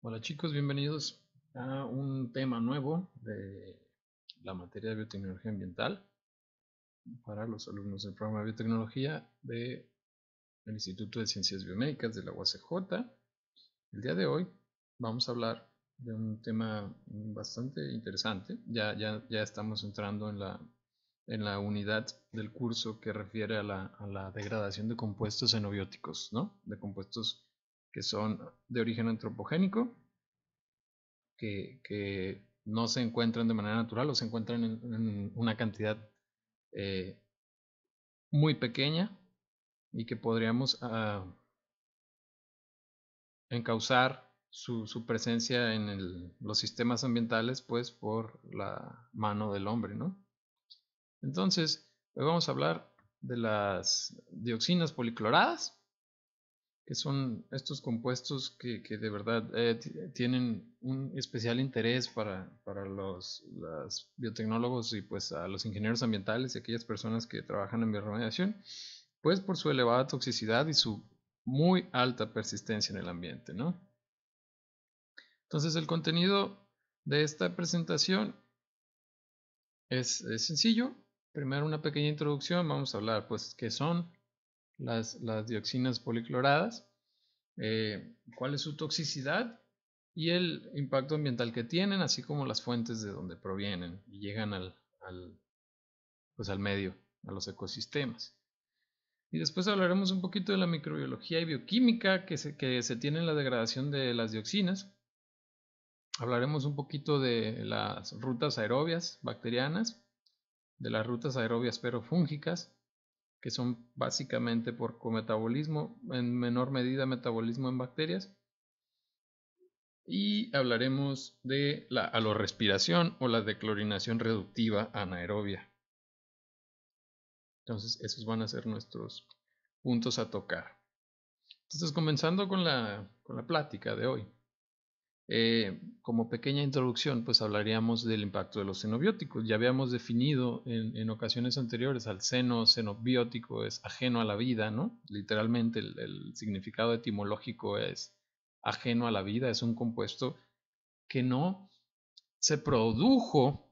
Hola chicos, bienvenidos a un tema nuevo de la materia de biotecnología ambiental para los alumnos del programa de biotecnología del Instituto de Ciencias Biomédicas de la UACJ. El día de hoy vamos a hablar de un tema bastante interesante. Ya, ya, estamos entrando en la, en la unidad del curso que refiere a la, degradación de compuestos enobióticos, ¿no? De compuestos que son de origen antropogénico, que, no se encuentran de manera natural o se encuentran en, una cantidad eh, muy pequeña y que podríamos ah, encauzar su, presencia en los sistemas ambientales pues por la mano del hombre, ¿no? Entonces, hoy vamos a hablar de las dioxinas policloradas que son estos compuestos que, de verdad eh, tienen un especial interés para, los, biotecnólogos y pues a los ingenieros ambientales y aquellas personas que trabajan en bioremediación, pues por su elevada toxicidad y su muy alta persistencia en el ambiente, ¿no? Entonces el contenido de esta presentación es, es sencillo. Primero una pequeña introducción, vamos a hablar pues qué son, las, dioxinas policloradas, eh, cuál es su toxicidad y el impacto ambiental que tienen, así como las fuentes de donde provienen y llegan pues, al, medio, a los ecosistemas. Y después hablaremos un poquito de la microbiología y bioquímica que se, que se tiene en la degradación de las dioxinas. Hablaremos un poquito de las rutas aerobias bacterianas, de las rutas aerobias pero fúngicas, que son básicamente por cometabolismo, en menor medida metabolismo en bacterias. Y hablaremos de la alorespiración o la declorinación reductiva anaerobia. Entonces, esos van a ser nuestros puntos a tocar. Entonces, comenzando con la, con la plática de hoy. Eh, como pequeña introducción, pues hablaríamos del impacto de los xenobióticos. Ya habíamos definido en, ocasiones anteriores al seno, xenobiótico es ajeno a la vida, ¿no? Literalmente el, significado etimológico es ajeno a la vida, es un compuesto que no se produjo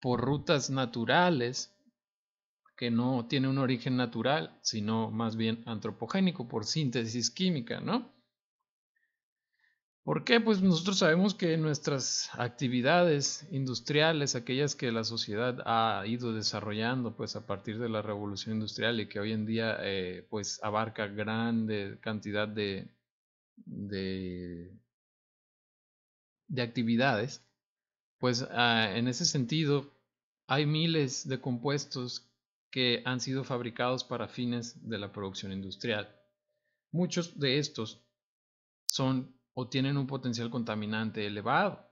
por rutas naturales, que no tiene un origen natural, sino más bien antropogénico por síntesis química, ¿no? ¿Por qué? Pues nosotros sabemos que nuestras actividades industriales, aquellas que la sociedad ha ido desarrollando pues a partir de la revolución industrial y que hoy en día eh, pues abarca grande cantidad de, actividades, pues ah, en ese sentido hay miles de compuestos que han sido fabricados para fines de la producción industrial. Muchos de estos son o tienen un potencial contaminante elevado,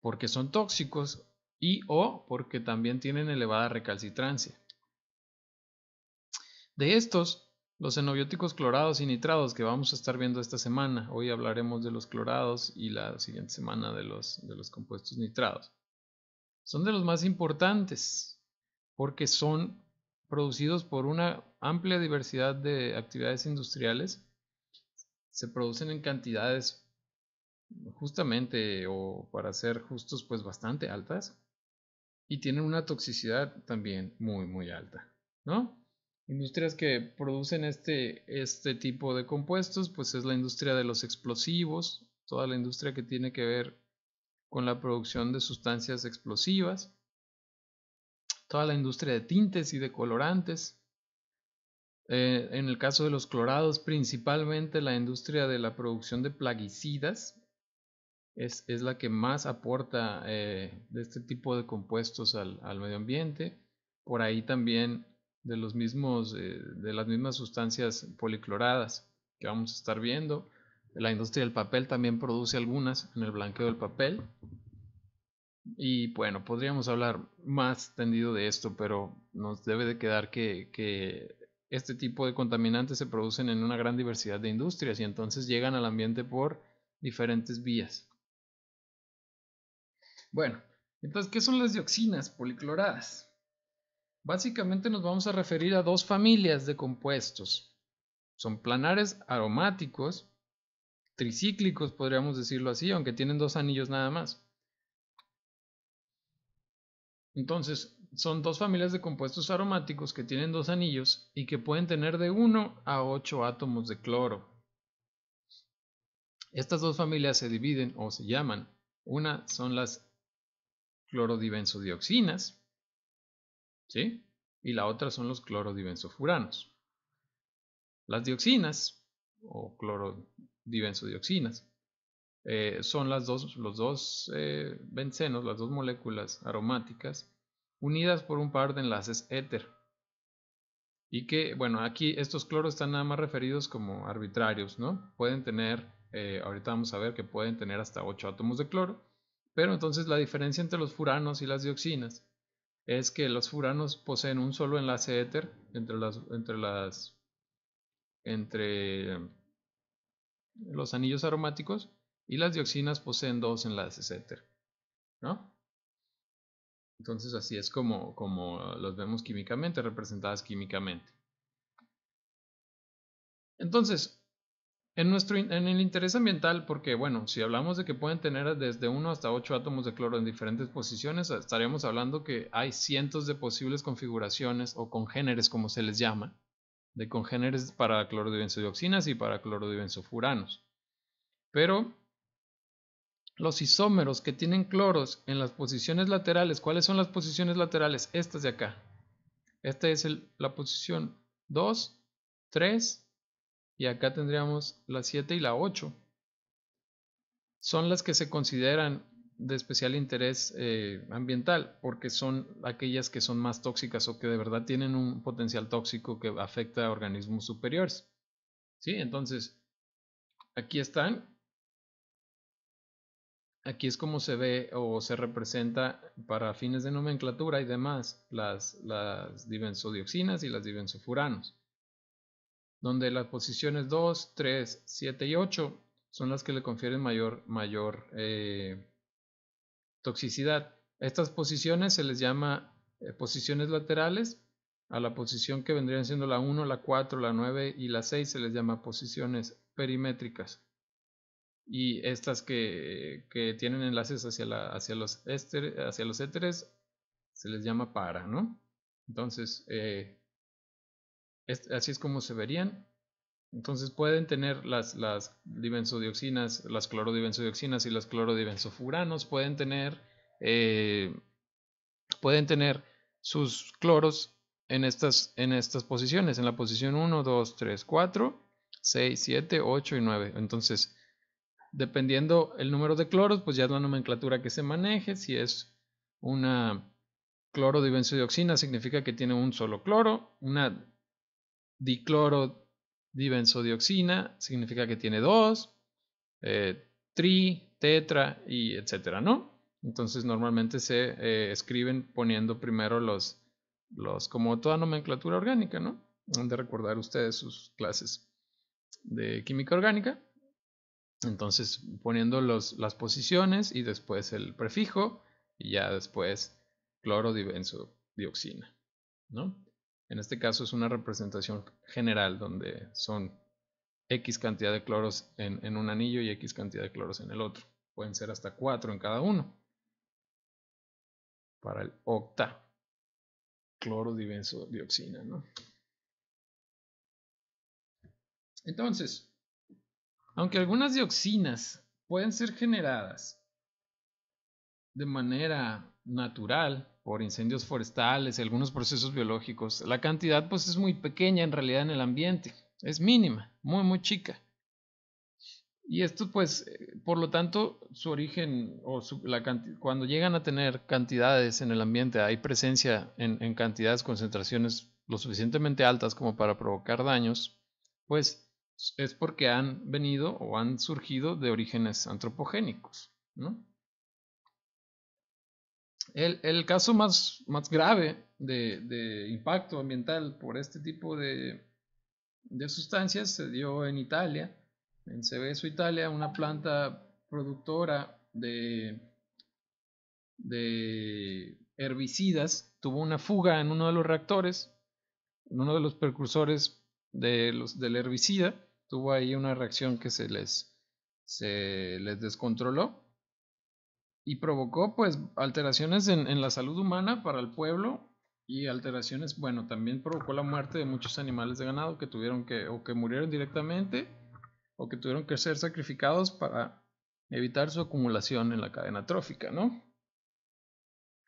porque son tóxicos y o porque también tienen elevada recalcitrancia. De estos, los enobióticos clorados y nitrados que vamos a estar viendo esta semana, hoy hablaremos de los clorados y la siguiente semana de los compuestos nitrados, son de los más importantes porque son producidos por una amplia diversidad de actividades industriales se producen en cantidades justamente, o para ser justos, pues bastante altas y tienen una toxicidad también muy, muy alta, ¿no? Industrias que producen este, este tipo de compuestos, pues es la industria de los explosivos, toda la industria que tiene que ver con la producción de sustancias explosivas, toda la industria de tintes y de colorantes, eh, en el caso de los clorados, principalmente la industria de la producción de plaguicidas es, la que más aporta eh, de este tipo de compuestos al, medio ambiente. Por ahí también de, los mismos, eh, de las mismas sustancias policloradas que vamos a estar viendo. La industria del papel también produce algunas en el blanqueo del papel. Y bueno, podríamos hablar más tendido de esto, pero nos debe de quedar que este tipo de contaminantes se producen en una gran diversidad de industrias y entonces llegan al ambiente por diferentes vías. Bueno, entonces, ¿qué son las dioxinas policloradas? Básicamente nos vamos a referir a dos familias de compuestos. Son planares aromáticos, tricíclicos podríamos decirlo así, aunque tienen dos anillos nada más. Entonces, son dos familias de compuestos aromáticos que tienen dos anillos y que pueden tener de 1 a 8 átomos de cloro. Estas dos familias se dividen o se llaman. Una son las clorodibenzodioxinas, ¿sí? Y la otra son los clorodibenzofuranos. Las dioxinas o clorodibenzodioxinas eh, son las dos, los dos eh, las dos moléculas aromáticas unidas por un par de enlaces éter. Y que, bueno, aquí estos cloros están nada más referidos como arbitrarios, ¿no? Pueden tener, eh, ahorita vamos a ver que pueden tener hasta 8 átomos de cloro, pero entonces la diferencia entre los furanos y las dioxinas es que los furanos poseen un solo enlace éter entre las, entre las, entre los anillos aromáticos y las dioxinas poseen dos enlaces éter, ¿no? Entonces así es como, los vemos químicamente, representadas químicamente. Entonces, en, nuestro, en el interés ambiental, porque bueno, si hablamos de que pueden tener desde 1 hasta 8 átomos de cloro en diferentes posiciones, ah, estaríamos hablando que hay cientos de posibles configuraciones o congéneres, como se les llama, de congéneres para clorodibenzodioxinas y para clorodibenzofuranos. Pero los isómeros que tienen cloros en las posiciones laterales, ¿cuáles son las posiciones laterales? Estas de acá. Esta es la posición 2, 3 y acá tendríamos la 7 y la 8. Son las que se consideran de especial interés eh, ambiental porque son aquellas que son más tóxicas o que de verdad tienen un potencial tóxico que afecta a organismos superiores. ¿Sí? Entonces, aquí están aquí es como se ve o se representa para fines de nomenclatura y demás las, las dibenzodioxinas y las dibenzofuranos, donde las posiciones 2, 3, 7 y 8 son las que le confieren mayor, mayor eh, toxicidad. Estas posiciones se les llama eh, posiciones laterales. A la posición que vendrían siendo la 1, la 4, la 9 y la 6 se les llama posiciones perimétricas y estas que, tienen enlaces hacia, la, hacia, los hacia los éteres se les llama para, ¿no? Entonces, eh, así es como se verían. Entonces pueden tener las, las dibenzodioxinas, las clorodibenzodioxinas y las clorodibenzofuranos, pueden tener, eh, pueden tener sus cloros en estas, en estas posiciones, en la posición 1, 2, 3, 4, 6, 7, 8 y 9. Entonces, dependiendo el número de cloros, pues ya es la nomenclatura que se maneje. Si es una cloro significa que tiene un solo cloro. Una dicloro significa que tiene dos. Eh, tri, tetra y etcétera, ¿no? Entonces normalmente se eh, escriben poniendo primero los, los, como toda nomenclatura orgánica, ¿no? Han de recordar ustedes sus clases de química orgánica. Entonces poniendo los, las posiciones y después el prefijo y ya después cloro dioxina. ¿no? En este caso es una representación general donde son X cantidad de cloros en, un anillo y X cantidad de cloros en el otro. Pueden ser hasta 4 en cada uno. Para el octa cloro dioxina, ¿no? Entonces, aunque algunas dioxinas pueden ser generadas de manera natural por incendios forestales y algunos procesos biológicos, la cantidad pues es muy pequeña en realidad en el ambiente, es mínima, muy muy chica. Y esto pues, eh, por lo tanto, su origen o la cuando llegan a tener cantidades en el ambiente, hay presencia en cantidades, concentraciones lo suficientemente altas como para provocar daños, pues es porque han venido o han surgido de orígenes antropogénicos. ¿no? El, caso más, grave de, impacto ambiental por este tipo de, sustancias se dio en Italia, en Seveso, Italia, una planta productora de, de herbicidas tuvo una fuga en uno de los reactores, en uno de los precursores de los, del herbicida, tuvo ahí una reacción que se les, les descontroló y provocó pues alteraciones en, la salud humana para el pueblo y alteraciones, bueno, también provocó la muerte de muchos animales de ganado que tuvieron que, o que murieron directamente, o que tuvieron que ser sacrificados para evitar su acumulación en la cadena trófica, ¿no?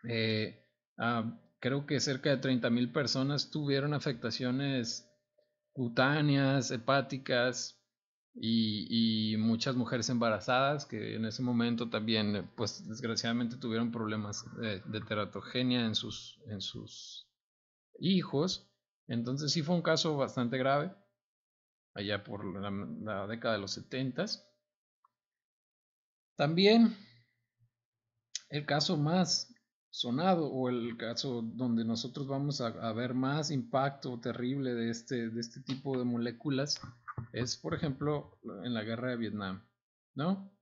Eh, ah, creo que cerca de 30.000 personas tuvieron afectaciones cutáneas, hepáticas y, muchas mujeres embarazadas que en ese momento también, pues desgraciadamente tuvieron problemas de, teratogenia en sus, en sus hijos. Entonces sí fue un caso bastante grave, allá por la, década de los 70. También el caso más sonado o el caso donde nosotros vamos a, ver más impacto terrible de este, de este tipo de moléculas es, por ejemplo, en la guerra de Vietnam, ¿no?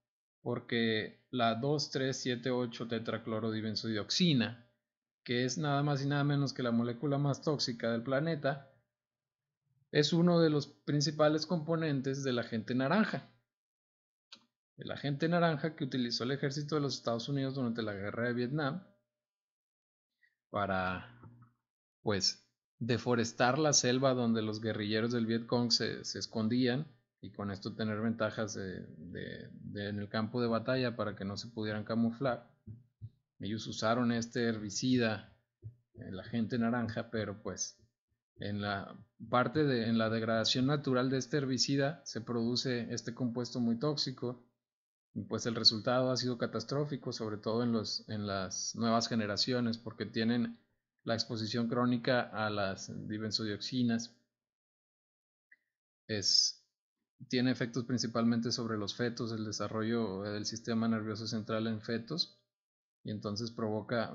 Porque la 2378 tetraclorodibenzodioxina, que es nada más y nada menos que la molécula más tóxica del planeta, es uno de los principales componentes del agente naranja. El agente naranja que utilizó el ejército de los Estados Unidos durante la guerra de Vietnam para, pues, deforestar la selva donde los guerrilleros del Vietcong se, se escondían y con esto tener ventajas en el campo de batalla para que no se pudieran camuflar. Ellos usaron este herbicida, eh, la gente naranja, pero pues en la parte de en la degradación natural de este herbicida se produce este compuesto muy tóxico pues el resultado ha sido catastrófico, sobre todo en, las nuevas generaciones, porque tienen la exposición crónica a las dibenzodioxinas, tiene efectos principalmente sobre los fetos, el desarrollo del sistema nervioso central en fetos, y entonces provoca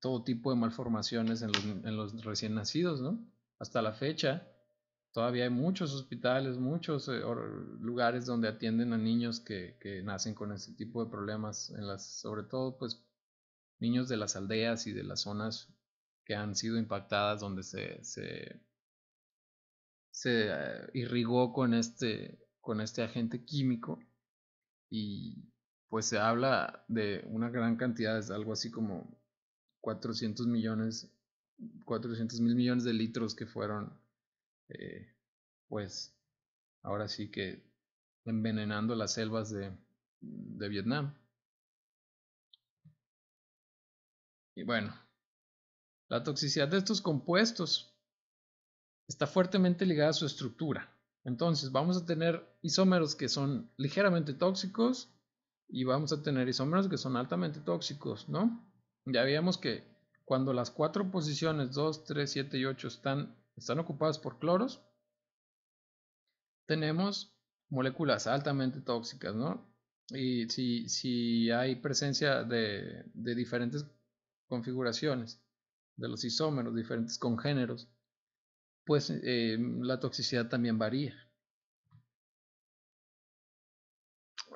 todo tipo de malformaciones en los, en los recién nacidos, ¿no? Hasta la fecha, todavía hay muchos hospitales, muchos eh, lugares donde atienden a niños que, nacen con ese tipo de problemas, sobre todo pues niños de las aldeas y de las zonas que han sido impactadas donde se, se, eh, irrigó con este, con este agente químico y pues se habla de una gran cantidad, es algo así como 400 millones, 400 mil millones de litros que fueron eh, pues ahora sí que envenenando las selvas de, de Vietnam. Y bueno, la toxicidad de estos compuestos está fuertemente ligada a su estructura. Entonces vamos a tener isómeros que son ligeramente tóxicos y vamos a tener isómeros que son altamente tóxicos, ¿no? Ya veíamos que cuando las cuatro posiciones 2, 3, 7 y 8 están están ocupadas por cloros, tenemos moléculas altamente tóxicas, ¿no? Y si, si hay presencia de, diferentes configuraciones de los isómeros, diferentes congéneros, pues eh, la toxicidad también varía.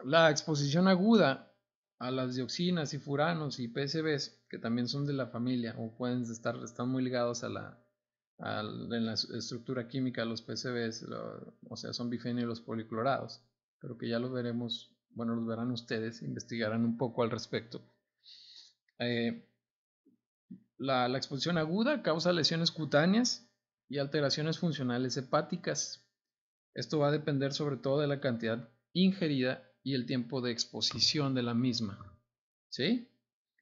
La exposición aguda a las dioxinas y furanos y PCBs, que también son de la familia o pueden estar están muy ligados a la, en la estructura química los PCBs, o sea, son bifenilos policlorados, pero que ya los veremos, bueno, los verán ustedes, investigarán un poco al respecto. Eh, la, la exposición aguda causa lesiones cutáneas y alteraciones funcionales hepáticas. Esto va a depender sobre todo de la cantidad ingerida y el tiempo de exposición de la misma. ¿Sí?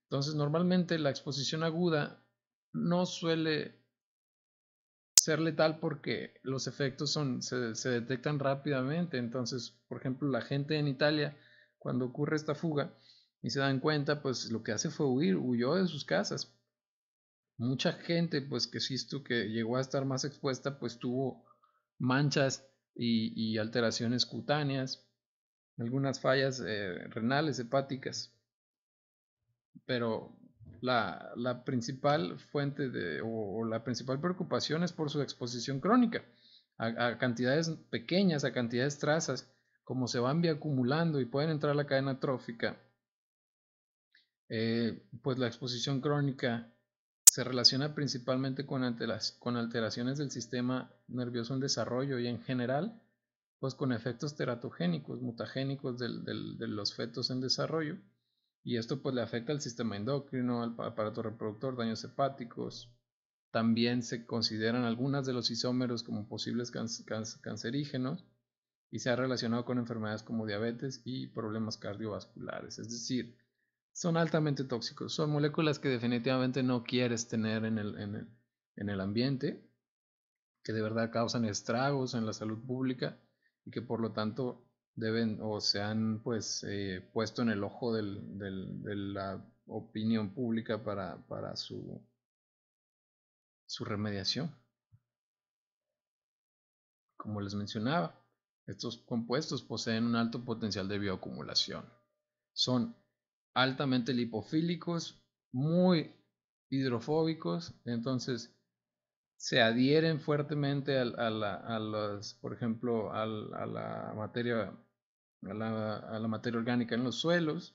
Entonces, normalmente la exposición aguda no suele ser letal porque los efectos son, se, detectan rápidamente. Entonces, por ejemplo, la gente en Italia, cuando ocurre esta fuga y se dan cuenta, pues lo que hace fue huir, huyó de sus casas. Mucha gente, pues que esto que llegó a estar más expuesta, pues tuvo manchas y, alteraciones cutáneas, algunas fallas eh, renales, hepáticas. Pero la, principal fuente o, la principal preocupación es por su exposición crónica a, cantidades pequeñas, a cantidades trazas, como se van acumulando y pueden entrar a la cadena trófica, eh, pues la exposición crónica se relaciona principalmente con, alteraciones del sistema nervioso en desarrollo y en general, pues con efectos teratogénicos, mutagénicos de los fetos en desarrollo. Y esto pues le afecta al sistema endocrino, al aparato reproductor, daños hepáticos. También se consideran algunas de los isómeros como posibles cancerígenos y se ha relacionado con enfermedades como diabetes y problemas cardiovasculares. Es decir, son altamente tóxicos, son moléculas que definitivamente no quieres tener en el, en el ambiente, que de verdad causan estragos en la salud pública y que por lo tanto deben o se han pues eh, puesto en el ojo de la opinión pública para, su, remediación. Como les mencionaba, estos compuestos poseen un alto potencial de bioacumulación. Son altamente lipofílicos, muy hidrofóbicos, entonces se adhieren fuertemente a, por ejemplo, a la materia a la, materia orgánica en los suelos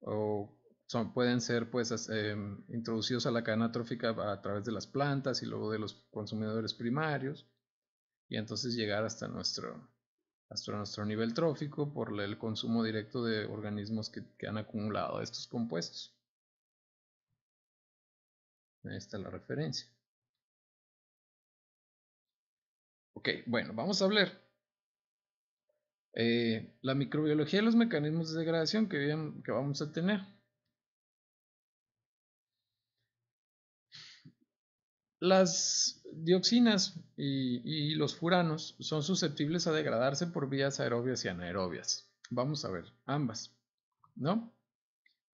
o son, pueden ser pues, em, introducidos a la cadena trófica a través de las plantas y luego de los consumidores primarios y entonces llegar hasta nuestro, hasta nuestro nivel trófico por el consumo directo de organismos que, que han acumulado estos compuestos. Ahí está la referencia. Ok, bueno, vamos a hablar eh, la microbiología y los mecanismos de degradación que, que vamos a tener. Las dioxinas y, los furanos son susceptibles a degradarse por vías aerobias y anaerobias. Vamos a ver, ambas, ¿no?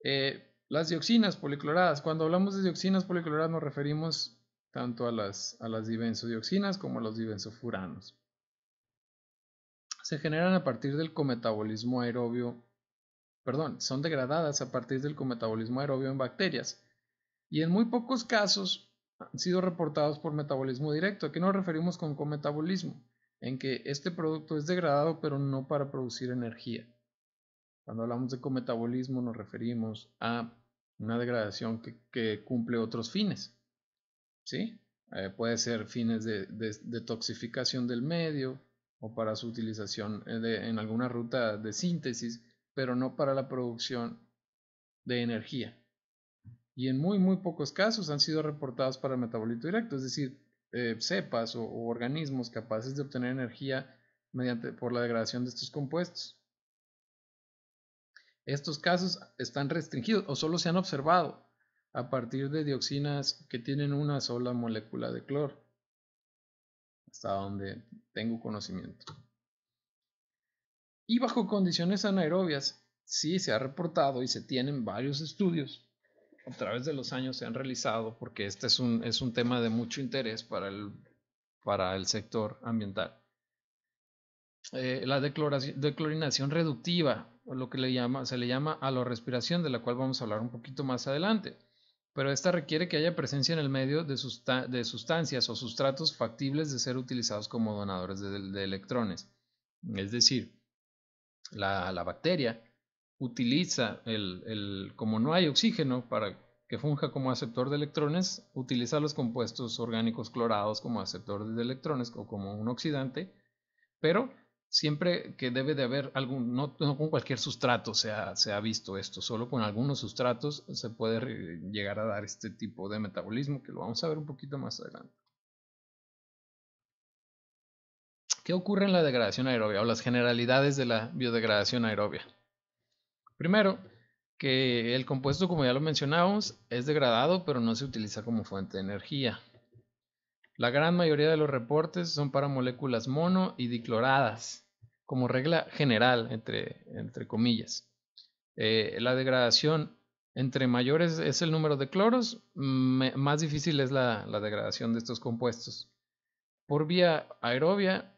Eh, las dioxinas policloradas, cuando hablamos de dioxinas policloradas nos referimos tanto a las, a las dibenzodioxinas como a los dibenzofuranos se generan a partir del cometabolismo aerobio, perdón, son degradadas a partir del cometabolismo aerobio en bacterias y en muy pocos casos han sido reportados por metabolismo directo. ¿A qué nos referimos con cometabolismo? En que este producto es degradado pero no para producir energía. Cuando hablamos de cometabolismo nos referimos a una degradación que, cumple otros fines. ¿Sí? Eh, puede ser fines de, detoxificación del medio, o para su utilización eh, en alguna ruta de síntesis, pero no para la producción de energía. Y en muy, muy pocos casos han sido reportados para metabolito directo, es decir, eh, cepas o, organismos capaces de obtener energía mediante, por la degradación de estos compuestos. Estos casos están restringidos o solo se han observado a partir de dioxinas que tienen una sola molécula de cloro hasta donde tengo conocimiento. Y bajo condiciones anaerobias, sí se ha reportado y se tienen varios estudios. A través de los años se han realizado porque este es un, tema de mucho interés para el, sector ambiental. Eh, la declorinación reductiva, o lo que le llama, se le llama respiración de la cual vamos a hablar un poquito más adelante pero esta requiere que haya presencia en el medio de, sustancias o sustratos factibles de ser utilizados como donadores de, electrones. Es decir, la, bacteria utiliza el, como no hay oxígeno para que funja como aceptor de electrones, utiliza los compuestos orgánicos clorados como aceptor de electrones o como un oxidante, pero siempre que debe de haber algún, no, con cualquier sustrato se ha, visto esto, solo con algunos sustratos se puede llegar a dar este tipo de metabolismo, que lo vamos a ver un poquito más adelante. ¿Qué ocurre en la degradación aerobia o las generalidades de la biodegradación aerobia? Primero, que el compuesto, como ya lo mencionamos, es degradado, pero no se utiliza como fuente de energía. La gran mayoría de los reportes son para moléculas mono y dicloradas, como regla general, entre, entre comillas. Eh, la degradación entre mayores es el número de cloros, más difícil es la, degradación de estos compuestos. Por vía aerobia,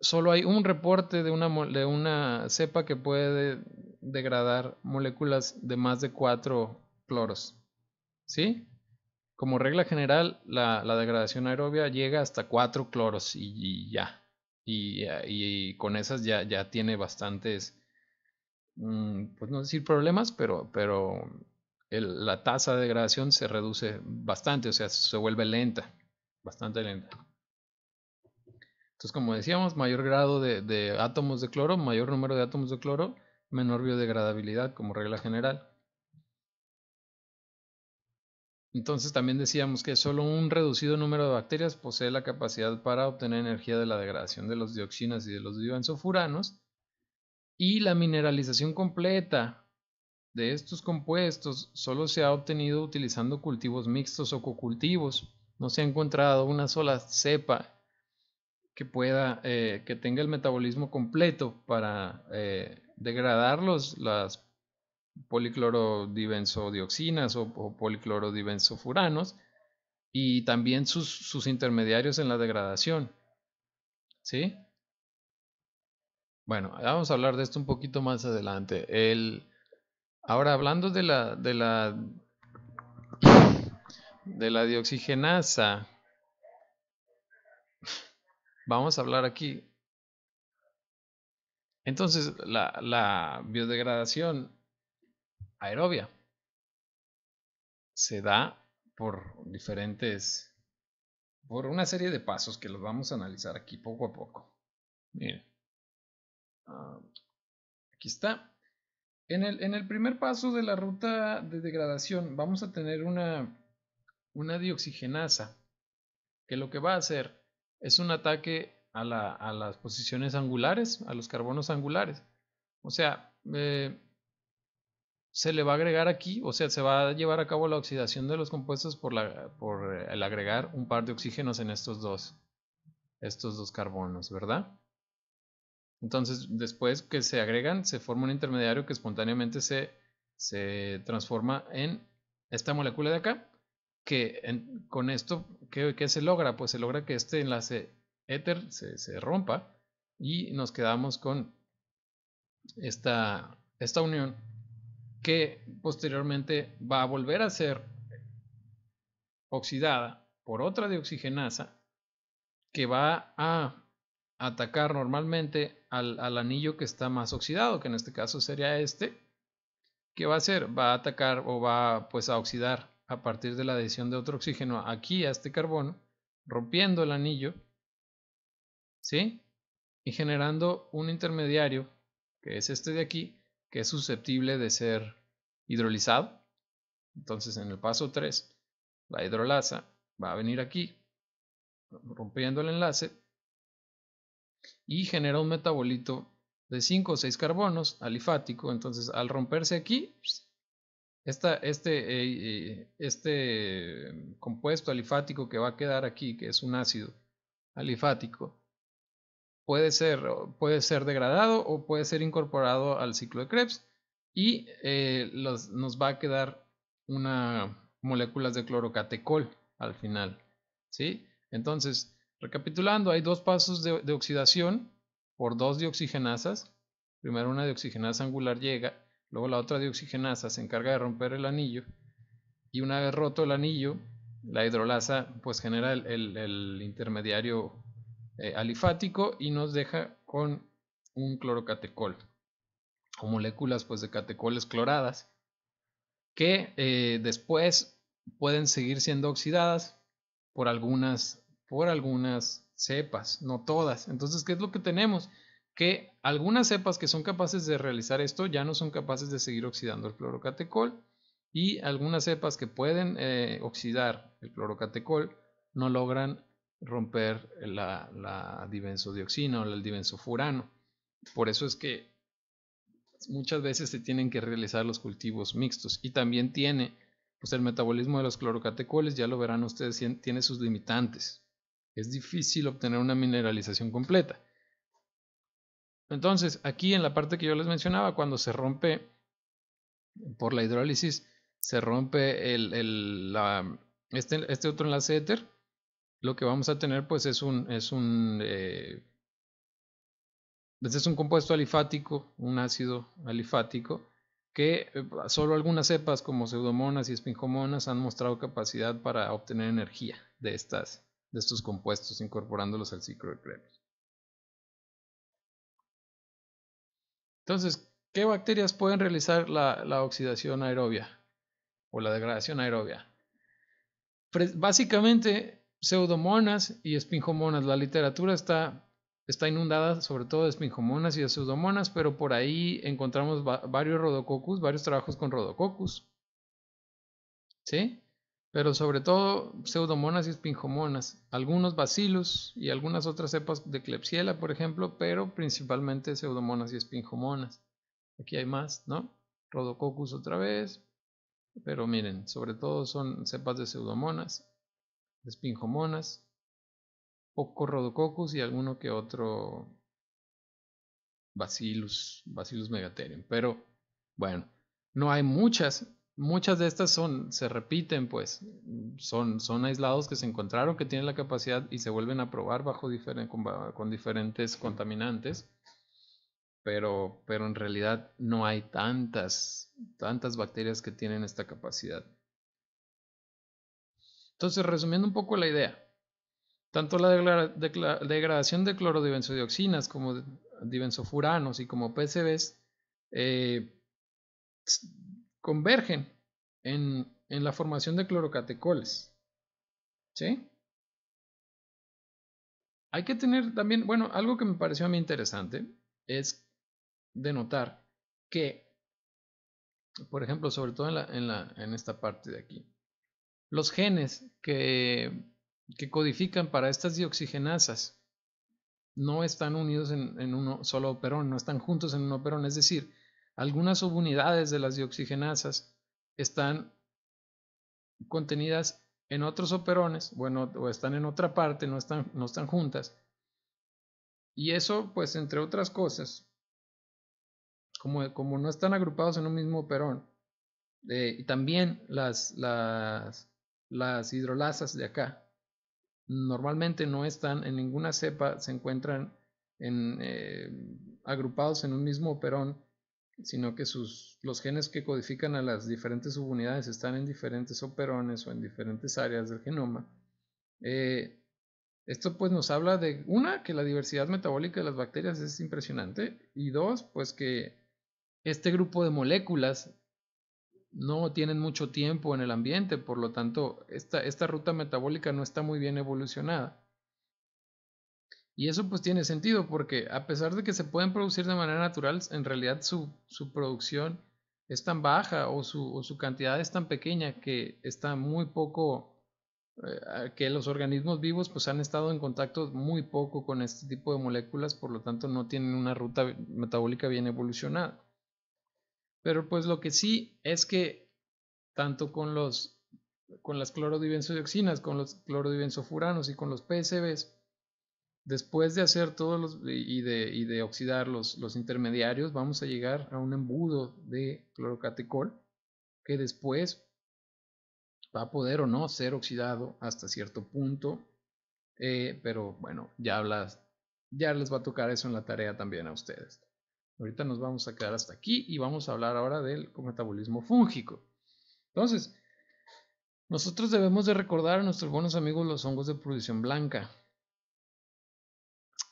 solo hay un reporte de una, de una, cepa que puede degradar moléculas de más de 4 cloros. ¿Sí? Como regla general, la, degradación aeróbica llega hasta 4 cloros y, ya. Eh, y, con esas ya, tiene bastantes, mm, pues no decir problemas, pero, la tasa de degradación se reduce bastante, o sea, se vuelve lenta, bastante lenta. Entonces, como decíamos, mayor grado de, átomos de cloro, mayor número de átomos de cloro, menor biodegradabilidad como regla general. Entonces también decíamos que solo un reducido número de bacterias posee la capacidad para obtener energía de la degradación de los dioxinas y de los dibenzofuranos y la mineralización completa de estos compuestos solo se ha obtenido utilizando cultivos mixtos o cocultivos. No se ha encontrado una sola cepa que pueda, eh, que tenga el metabolismo completo para eh, degradar los, las policlorodibenzodioxinas o, o policlorodibenzofuranos y también sus, intermediarios en la degradación. ¿Sí? Bueno, vamos a hablar de esto un poquito más adelante. El, ahora, hablando de la, de la, de la dioxigenasa, vamos a hablar aquí. Entonces, la, la biodegradación aerobia. Se da por diferentes, por una serie de pasos que los vamos a analizar aquí poco a poco. Miren, ah, aquí está. En el, en el, primer paso de la ruta de degradación vamos a tener una, una dioxigenasa que lo que va a hacer es un ataque a, a las posiciones angulares, a los carbonos angulares. O sea, eh, se le va a agregar aquí, o sea, se va a llevar a cabo la oxidación de los compuestos por, la, por eh, el agregar un par de oxígenos en estos dos, estos dos carbonos, ¿verdad? Entonces, después que se agregan, se forma un intermediario que espontáneamente se, transforma en esta molécula de acá, que con esto, ¿qué, se logra? Pues se logra que este enlace éter se, se rompa y nos quedamos con esta, esta unión que posteriormente va a volver a ser oxidada por otra dioxigenasa que va a atacar normalmente al, anillo que está más oxidado, que en este caso sería este, que va a hacer, va a atacar o va pues a oxidar a partir de la adición de otro oxígeno aquí a este carbono, rompiendo el anillo, ¿sí? Y generando un intermediario, que es este de aquí, que es susceptible de ser hidrolizado. Entonces en el paso 3, la hidrolasa va a venir aquí, rompiendo el enlace, y genera un metabolito de 5 o 6 carbonos alifático. Entonces al romperse aquí, esta, este, eh, eh, este compuesto alifático que va a quedar aquí, que es un ácido alifático, puede ser, puede ser degradado o puede ser incorporado al ciclo de Krebs y eh, nos va a quedar una moléculas de clorocatecol al final. ¿sí? Entonces, recapitulando, hay dos pasos de, oxidación por dos dioxigenasas. Primero una dioxigenasa angular llega, luego la otra dioxigenasa se encarga de romper el anillo y una vez roto el anillo, la hidrolasa pues genera el intermediario eh, alifático y nos deja con un clorocatecol o moléculas pues de catecoles cloradas que eh, después pueden seguir siendo oxidadas por algunas por algunas cepas no todas entonces qué es lo que tenemos que algunas cepas que son capaces de realizar esto ya no son capaces de seguir oxidando el clorocatecol y algunas cepas que pueden eh, oxidar el clorocatecol no logran romper la, la o el dibenzofurano. Por eso es que muchas veces se tienen que realizar los cultivos mixtos y también tiene pues el metabolismo de los clorocatecoles, ya lo verán ustedes, tiene sus limitantes. Es difícil obtener una mineralización completa. Entonces, aquí en la parte que yo les mencionaba, cuando se rompe por la hidrólisis, se rompe el, el, este, este, otro enlace éter lo que vamos a tener pues es un, es un, eh, pues, es un compuesto alifático, un ácido alifático, que eh, solo algunas cepas como pseudomonas y espingomonas han mostrado capacidad para obtener energía de, estas, de estos compuestos incorporándolos al ciclo de Krebs. Entonces, ¿qué bacterias pueden realizar la, oxidación aerobia o la degradación aerobia? básicamente pseudomonas y espinjomonas. La literatura está, está inundada sobre todo de espinjomonas y de pseudomonas, pero por ahí encontramos varios rodococcus, varios trabajos con rodococus. ¿Sí? Pero sobre todo pseudomonas y espinjomonas, algunos bacilos y algunas otras cepas de clepsiela, por ejemplo, pero principalmente pseudomonas y espinjomonas. Aquí hay más, ¿no? Rodococus otra vez, pero miren, sobre todo son cepas de pseudomonas despinjomonas, Rodococcus y alguno que otro Bacillus, Bacillus megaterium, Pero bueno, no hay muchas, muchas de estas son, se repiten, pues son, son aislados que se encontraron que tienen la capacidad y se vuelven a probar bajo con, diferentes contaminantes. Pero, pero en realidad no hay tantas, tantas bacterias que tienen esta capacidad. Entonces, resumiendo un poco la idea, tanto la degradación de clorodibenzodioxinas como dibenzofuranos y como PCBs eh, convergen en, la formación de clorocatecoles. ¿Sí? Hay que tener también, bueno, algo que me pareció a mí interesante es denotar que, por ejemplo, sobre todo en esta parte de aquí, los genes que, codifican para estas dioxigenasas no están unidos en, un solo operón, no están juntos en un operón, es decir, algunas subunidades de las dioxigenasas están contenidas en otros operones bueno, o están en otra parte, no están, no están juntas. Y eso, pues, entre otras cosas, como, como no están agrupados en un mismo operón, eh, y también las, las, las hidrolasas de acá normalmente no están en ninguna cepa, se encuentran eh, agrupados en un mismo operón, sino que sus, los genes que codifican a las diferentes subunidades están en diferentes operones o en diferentes áreas del genoma. Eh, esto pues nos habla de, una, que la diversidad metabólica de las bacterias es impresionante y dos, pues que este grupo de moléculas no tienen mucho tiempo en el ambiente, por lo tanto, esta, esta ruta metabólica no está muy bien evolucionada. Y eso pues tiene sentido porque a pesar de que se pueden producir de manera natural, en realidad su, producción es tan baja o su, cantidad es tan pequeña que está muy poco, eh, que los organismos vivos pues han estado en contacto muy poco con este tipo de moléculas, por lo tanto no tienen una ruta metabólica bien evolucionada. Pero pues lo que sí es que tanto con los con las clorodibenzodioxinas, con los clorodibenzofuranos y con los PSBs, después de hacer todos los y de, oxidar los, los, intermediarios, vamos a llegar a un embudo de clorocatecol que después va a poder o no ser oxidado hasta cierto punto. Eh, pero bueno, ya, hablas, ya les va a tocar eso en la tarea también a ustedes. Ahorita nos vamos a quedar hasta aquí y vamos a hablar ahora del metabolismo fúngico. Entonces, nosotros debemos de recordar a nuestros buenos amigos los hongos de pudrición blanca.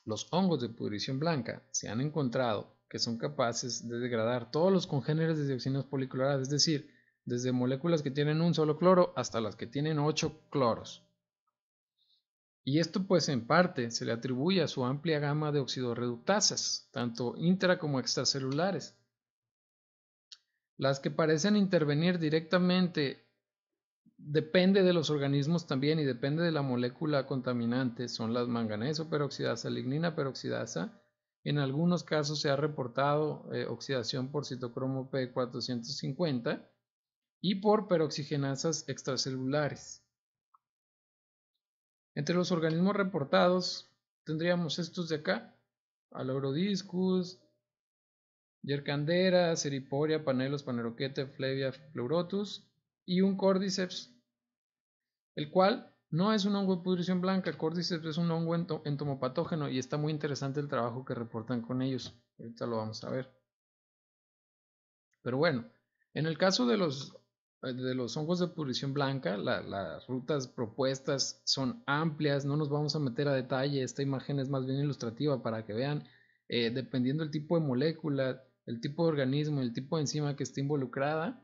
Los hongos de pudrición blanca se han encontrado que son capaces de degradar todos los congéneres de dioxinas policloradas, es decir, desde moléculas que tienen un solo cloro hasta las que tienen ocho cloros. Y esto pues en parte se le atribuye a su amplia gama de oxidorreductasas, tanto intra como extracelulares, las que parecen intervenir directamente depende de los organismos también y depende de la molécula contaminante, son las manganeso peroxidasa, lignina peroxidasa. En algunos casos se ha reportado eh, oxidación por citocromo P450 y por peroxigenasas extracelulares. Entre los organismos reportados tendríamos estos de acá, Alaurodiscus, Yercandera, Seriporia, Panelos, Paneroquete, Flevia, Pleurotus y un Cordyceps, el cual no es un hongo de pudrición blanca, Cordyceps es un hongo entomopatógeno y está muy interesante el trabajo que reportan con ellos. Ahorita lo vamos a ver. Pero bueno, en el caso de los eh, de los hongos de pudrición blanca, las rutas propuestas son amplias, no nos vamos a meter a detalle, esta imagen es más bien ilustrativa para que vean, eh, dependiendo del tipo de molécula, el tipo de organismo, el tipo de enzima que esté involucrada,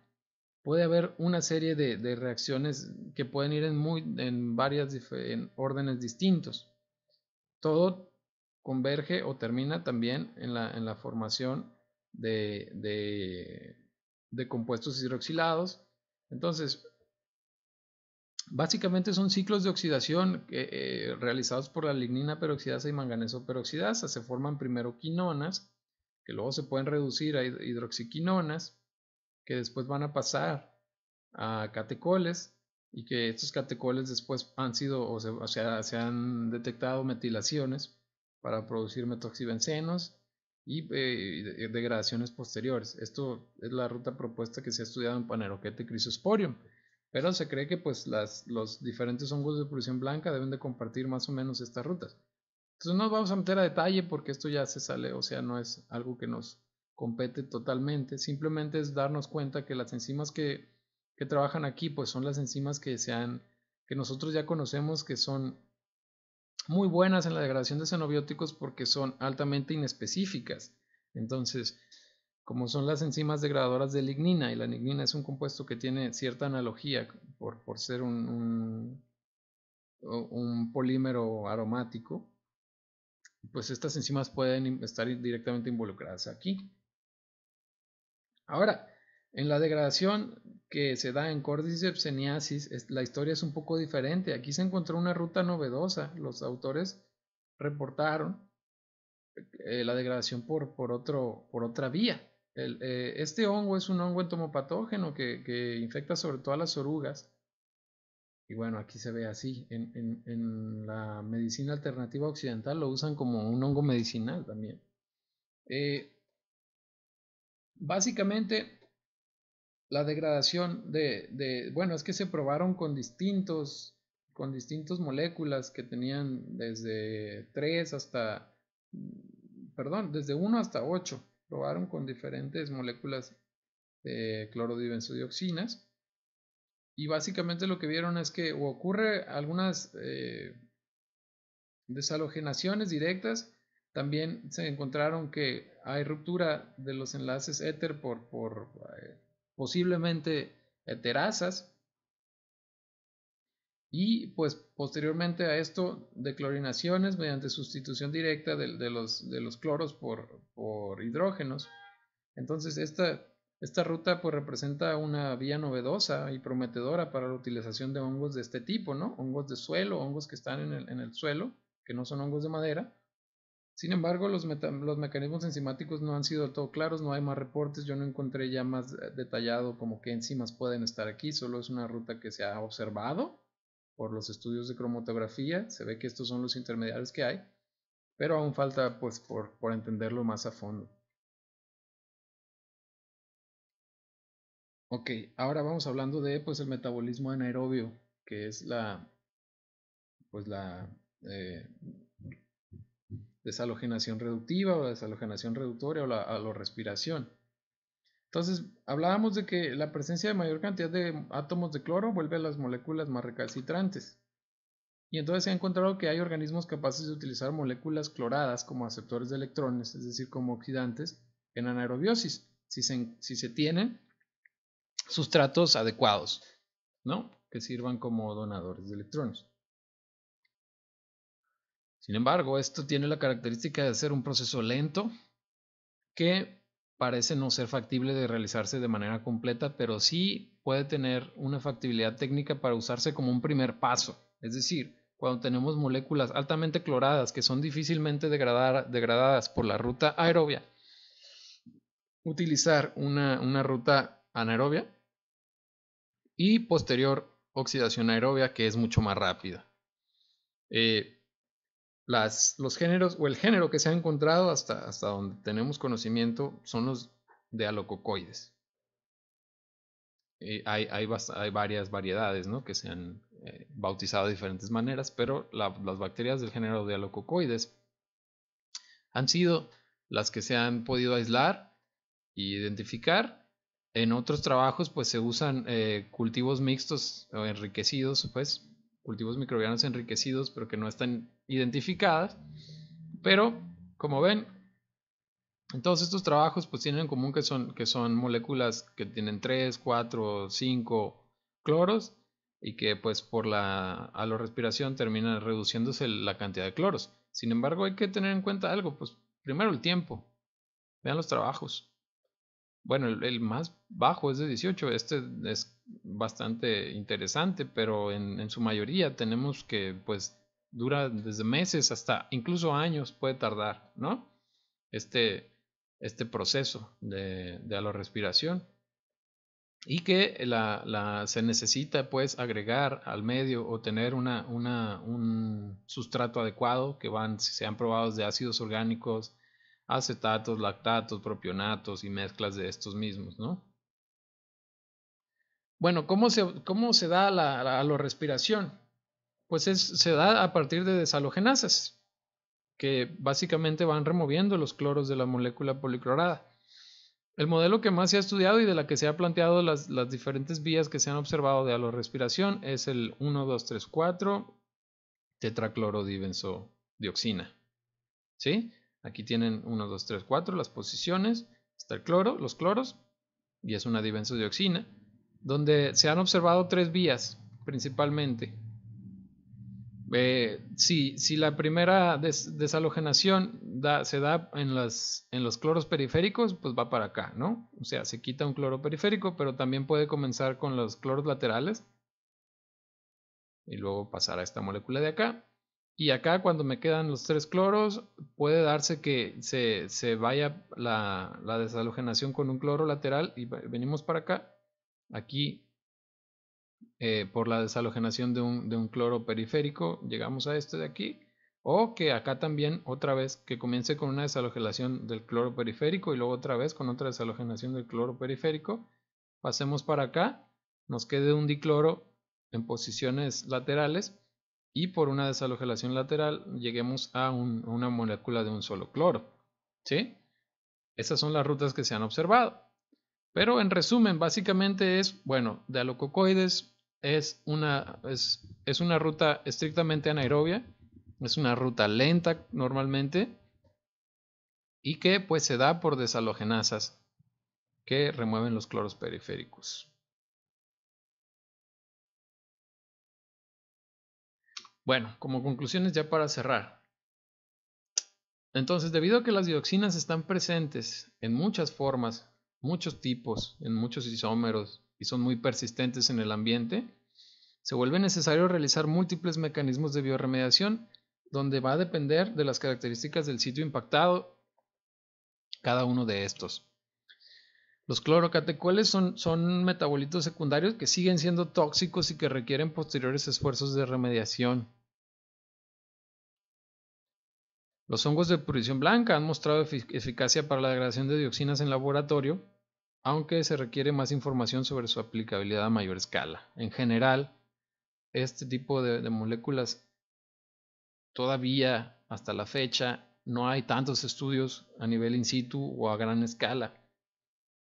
puede haber una serie de, reacciones que pueden ir en, muy, en varias órdenes distintos. Todo converge o termina también en la, formación de, de compuestos hidroxilados, entonces, básicamente son ciclos de oxidación eh, realizados por la lignina peroxidasa y manganeso peroxidasa. Se forman primero quinonas, que luego se pueden reducir a hidroxiquinonas, que después van a pasar a catecoles y que estos catecoles después han sido o, sea, se han detectado metilaciones para producir metoxibencenos y eh, eh, degradaciones posteriores. Esto es la ruta propuesta que se ha estudiado en Paneroquete Crisosporium, pero se cree que pues, las, los diferentes hongos de producción blanca deben de compartir más o menos estas rutas. Entonces no nos vamos a meter a detalle porque esto ya se sale, o sea, no es algo que nos compete totalmente, simplemente es darnos cuenta que las enzimas que, que trabajan aquí pues son las enzimas que, se que nosotros ya conocemos que son muy buenas en la degradación de xenobióticos porque son altamente inespecíficas. Entonces, como son las enzimas degradadoras de lignina, y la lignina es un compuesto que tiene cierta analogía por, por ser un, un, polímero aromático, pues estas enzimas pueden estar directamente involucradas aquí. Ahora, en la degradación que se da en Cordyceps epseniasis, la historia es un poco diferente. Aquí se encontró una ruta novedosa. Los autores reportaron eh, la degradación por, por, otro, por otra vía. Eh, este hongo es un hongo entomopatógeno que, infecta sobre todo a las orugas. Y bueno, aquí se ve así. En, la medicina alternativa occidental lo usan como un hongo medicinal también. Eh, básicamente, la degradación de, bueno, es que se probaron con distintos, con distintas moléculas que tenían desde 3 hasta, mm, perdón, desde 1 hasta 8, probaron con diferentes moléculas de clorodibenzodioxinas y básicamente lo que vieron es que ocurre algunas eh, desalogenaciones directas, también se encontraron que hay ruptura de los enlaces éter por, por eh, posiblemente eh, terrazas, Y pues posteriormente a esto, declorinaciones mediante sustitución directa de, los, de los, cloros por, hidrógenos. Entonces esta, esta ruta pues representa una vía novedosa y prometedora para la utilización de hongos de este tipo, ¿no? Hongos de suelo, hongos que están en el suelo, que no son hongos de madera, sin embargo, los, mecanismos enzimáticos no han sido todo claros, no hay más reportes, yo no encontré ya más eh, detallado como qué enzimas pueden estar aquí, solo es una ruta que se ha observado por los estudios de cromatografía, se ve que estos son los intermediarios que hay, pero aún falta pues por, entenderlo más a fondo. Ok, ahora vamos hablando de pues el metabolismo anaerobio, que es la pues la eh, desalogenación reductiva o desalogenación reductoria o la respiración. Entonces, hablábamos de que la presencia de mayor cantidad de átomos de cloro vuelve a las moléculas más recalcitrantes. Y entonces se ha encontrado que hay organismos capaces de utilizar moléculas cloradas como aceptores de electrones, es decir, como oxidantes, en anaerobiosis, si se, si se tienen sustratos adecuados, ¿no? Que sirvan como donadores de electrones. Sin embargo, esto tiene la característica de ser un proceso lento que parece no ser factible de realizarse de manera completa, pero sí puede tener una factibilidad técnica para usarse como un primer paso. Es decir, cuando tenemos moléculas altamente cloradas que son difícilmente degradadas por la ruta aerobia, utilizar una, ruta anaerobia y posterior oxidación aerobia que es mucho más rápida. Eh, los géneros o el género que se ha encontrado hasta, hasta donde tenemos conocimiento son los de alococoides. Eh, hay, hay, varias variedades ¿no? que se han eh, bautizado de diferentes maneras, pero las bacterias del género de alococoides han sido las que se han podido aislar e identificar. En otros trabajos pues se usan eh, cultivos mixtos o enriquecidos pues cultivos microbianos enriquecidos, pero que no están identificadas. Pero, como ven, todos estos trabajos pues tienen en común que son, que son moléculas que tienen 3, 4, 5 cloros y que pues por la respiración termina reduciéndose la cantidad de cloros. Sin embargo, hay que tener en cuenta algo, pues primero el tiempo. Vean los trabajos. Bueno, el, el más bajo es de 18, este es bastante interesante, pero en, en, su mayoría tenemos que, pues, dura desde meses hasta incluso años puede tardar, ¿no? Este, este proceso de, de respiración Y que la, la, se necesita, pues, agregar al medio o tener una, una, un sustrato adecuado que van, se han probados de ácidos orgánicos, acetatos, lactatos, propionatos y mezclas de estos mismos, ¿no? Bueno, ¿cómo se, cómo se da la, la, respiración? Pues se da a partir de desalogenasas, que básicamente van removiendo los cloros de la molécula policlorada. El modelo que más se ha estudiado y de la que se ha planteado las, diferentes vías que se han observado de alorrespiración es el 1, 2, 1,2,3,4 dioxina. ¿Sí? Aquí tienen 1, 2, 3, 4 las posiciones, está el cloro, los cloros, y es una dibenzodioxina donde se han observado tres vías principalmente. Eh, si, la primera des se da en, en los cloros periféricos, pues va para acá, ¿no? O sea, se quita un cloro periférico, pero también puede comenzar con los cloros laterales y luego pasar a esta molécula de acá. Y acá cuando me quedan los tres cloros, puede darse que se, vaya la, la con un cloro lateral y venimos para acá Aquí, eh, por la desalogenación de un, cloro periférico, llegamos a este de aquí. O que acá también, otra vez, que comience con una desalogenación del cloro periférico y luego otra vez con otra desalogenación del cloro periférico. Pasemos para acá, nos quede un dicloro en posiciones laterales y por una deshalogenación lateral lleguemos a una molécula de un solo cloro. ¿Sí? Esas son las rutas que se han observado. Pero en resumen, básicamente es, bueno, de alococoides es una, es, una ruta estrictamente anaerobia, es una ruta lenta normalmente y que pues se da por desalogenasas que remueven los cloros periféricos. Bueno, como conclusiones ya para cerrar. Entonces, debido a que las dioxinas están presentes en muchas formas muchos tipos, en muchos isómeros, y son muy persistentes en el ambiente, se vuelve necesario realizar múltiples mecanismos de bioremediación, donde va a depender de las características del sitio impactado cada uno de estos. Los clorocatecoles son metabolitos secundarios que siguen siendo tóxicos y que requieren posteriores esfuerzos de remediación. Los hongos de prurición blanca han mostrado eficacia para la degradación de dioxinas en laboratorio, aunque se requiere más información sobre su aplicabilidad a mayor escala. En general, este tipo de, moléculas todavía hasta la fecha no hay tantos estudios a nivel in situ o a gran escala,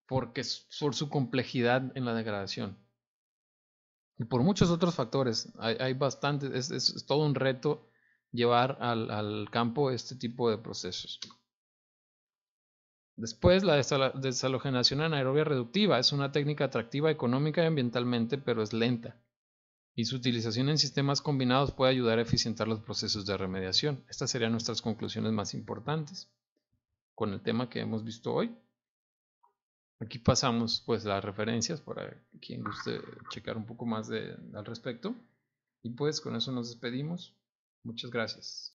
porque es por su complejidad en la degradación. Y por muchos otros factores, hay, hay es, todo un reto llevar al, campo este tipo de procesos. Después, la desalogenación anaerobia reductiva es una técnica atractiva económica y ambientalmente, pero es lenta. Y su utilización en sistemas combinados puede ayudar a eficientar los procesos de remediación. Estas serían nuestras conclusiones más importantes con el tema que hemos visto hoy. Aquí pasamos pues las referencias para quien guste checar un poco más al respecto. Y pues con eso nos despedimos. Muchas gracias.